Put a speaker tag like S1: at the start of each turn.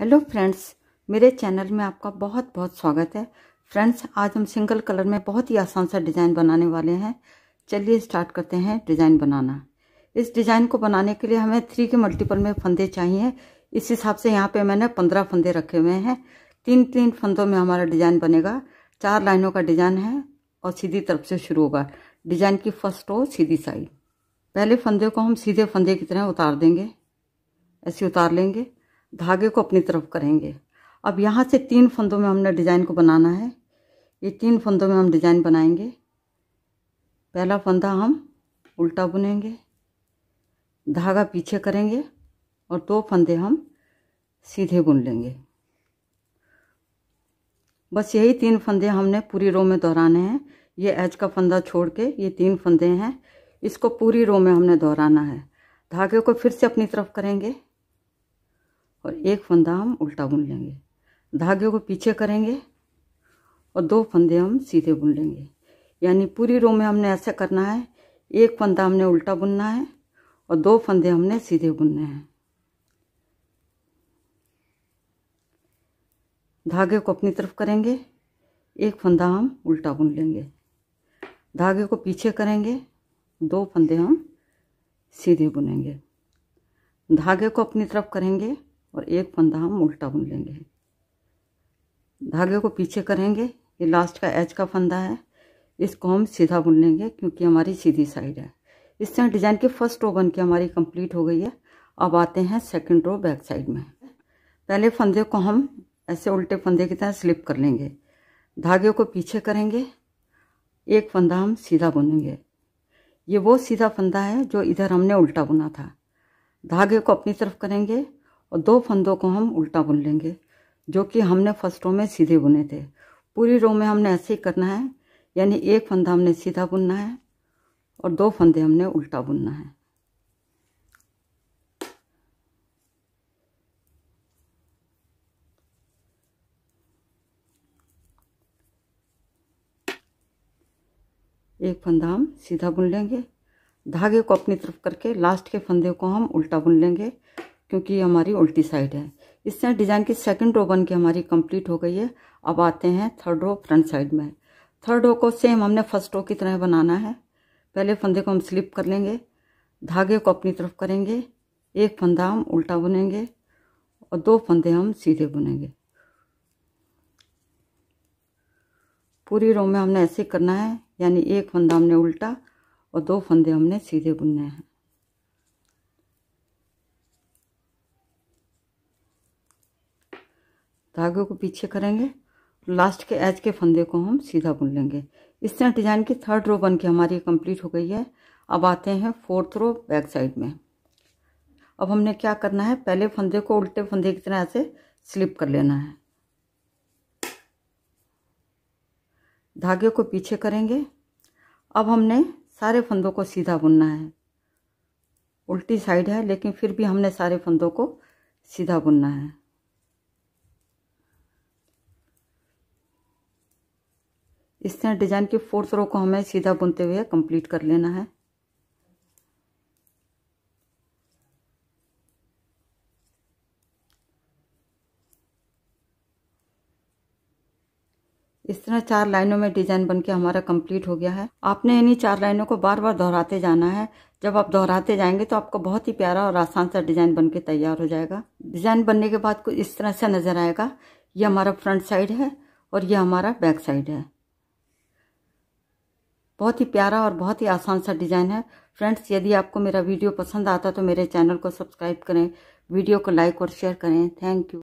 S1: hello friends मेरे channel में आपका बहुत बहुत स्वागत है फ्रेंड्स आज हम सिंगल कलर में बहुत ही आसान सा डिज़ाइन बनाने वाले हैं चलिए स्टार्ट करते हैं डिज़ाइन बनाना इस डिज़ाइन को बनाने के लिए हमें थ्री के मल्टीपल में फंदे चाहिए इस हिसाब से यहाँ पे मैंने पंद्रह फंदे रखे हुए हैं तीन तीन फंदों में हमारा डिज़ाइन बनेगा चार लाइनों का डिज़ाइन है और सीधी तरफ से शुरू होगा डिज़ाइन की फर्स्ट रो सीधी साइड पहले फंदे को हम सीधे फंदे की तरह उतार देंगे ऐसे उतार लेंगे धागे को अपनी तरफ करेंगे अब यहाँ से तीन फंदों में हमने डिज़ाइन को बनाना है ये तीन फंदों में हम डिज़ाइन बनाएंगे पहला फंदा हम उल्टा बुनेंगे धागा पीछे करेंगे और दो फंदे हम सीधे बुन लेंगे बस यही तीन फंदे हमने पूरी रो में दोहराने हैं ये एज का फंदा छोड़ के ये तीन फंदे हैं इसको पूरी रो में हमने दोहराना है धागे को फिर से अपनी तरफ करेंगे और एक फंदा हम उल्टा बुन लेंगे धागे को पीछे करेंगे और दो फंदे हम सीधे बुन लेंगे यानी पूरी रो में हमने ऐसे करना है एक फंदा हमने उल्टा बुनना है और दो फंदे हमने सीधे बुनने हैं धागे को अपनी तरफ करेंगे एक फंदा हम उल्टा बुन लेंगे धागे को पीछे करेंगे दो फंदे हम सीधे बुनेंगे धागे को अपनी तरफ करेंगे और एक फंदा हम उल्टा बुन लेंगे धागे को पीछे करेंगे ये लास्ट का एच का फंदा है इसको हम सीधा बुन लेंगे क्योंकि हमारी सीधी साइड है इस तरह डिज़ाइन की फर्स्ट रो बन के हमारी कंप्लीट हो गई है अब आते हैं सेकंड रो बैक साइड में पहले फंदे को हम ऐसे उल्टे फंदे की तरह स्लिप कर लेंगे धागे को पीछे करेंगे एक फंदा हम सीधा बुनेंगे ये वो सीधा फंदा है जो इधर हमने उल्टा बुना था धागे को अपनी तरफ करेंगे और दो फंदों को हम उल्टा बुन लेंगे जो कि हमने फर्स्ट रो में सीधे बुने थे पूरी रो में हमने ऐसे ही करना है यानी एक फंदा हमने सीधा बुनना है और दो फंदे हमने उल्टा बुनना है एक फंदा हम सीधा बुन लेंगे धागे को अपनी तरफ करके लास्ट के फंदे को हम उल्टा बुन लेंगे क्योंकि ये हमारी उल्टी साइड है इस तरह डिज़ाइन की सेकंड रो बन के हमारी कंप्लीट हो गई है अब आते हैं थर्ड रो फ्रंट साइड में थर्ड रो को सेम हमने फर्स्ट रो की तरह बनाना है पहले फंदे को हम स्लिप कर लेंगे धागे को अपनी तरफ करेंगे एक फंदा हम उल्टा बुनेंगे और दो फंदे हम सीधे बुनेंगे पूरी रो में हमने ऐसे करना है यानी एक फंदा हमने उल्टा और दो फंदे हमने सीधे बुनने हैं धागे को पीछे करेंगे लास्ट के एज के फंदे को हम सीधा बुन लेंगे इस तरह डिजाइन की थर्ड रो बन के हमारी कंप्लीट हो गई है अब आते हैं फोर्थ रो बैक साइड में अब हमने क्या करना है पहले फंदे को उल्टे फंदे की तरह ऐसे स्लिप कर लेना है धागे को पीछे करेंगे अब हमने सारे फंदों को सीधा बुनना है उल्टी साइड है लेकिन फिर भी हमने सारे फंदों को सीधा बुनना है इस तरह डिजाइन की फोर्थ रो को हमें सीधा बुनते हुए कंप्लीट कर लेना है इस तरह चार लाइनों में डिजाइन बनके हमारा कंप्लीट हो गया है आपने इन्हीं चार लाइनों को बार बार दोहराते जाना है जब आप दोहराते जाएंगे तो आपको बहुत ही प्यारा और आसान सा डिजाइन बनके तैयार हो जाएगा डिजाइन बनने के बाद कुछ इस तरह से नजर आएगा ये हमारा फ्रंट साइड है और यह हमारा बैक साइड है बहुत ही प्यारा और बहुत ही आसान सा डिज़ाइन है फ्रेंड्स यदि आपको मेरा वीडियो पसंद आता तो मेरे चैनल को सब्सक्राइब करें वीडियो को लाइक और शेयर करें थैंक यू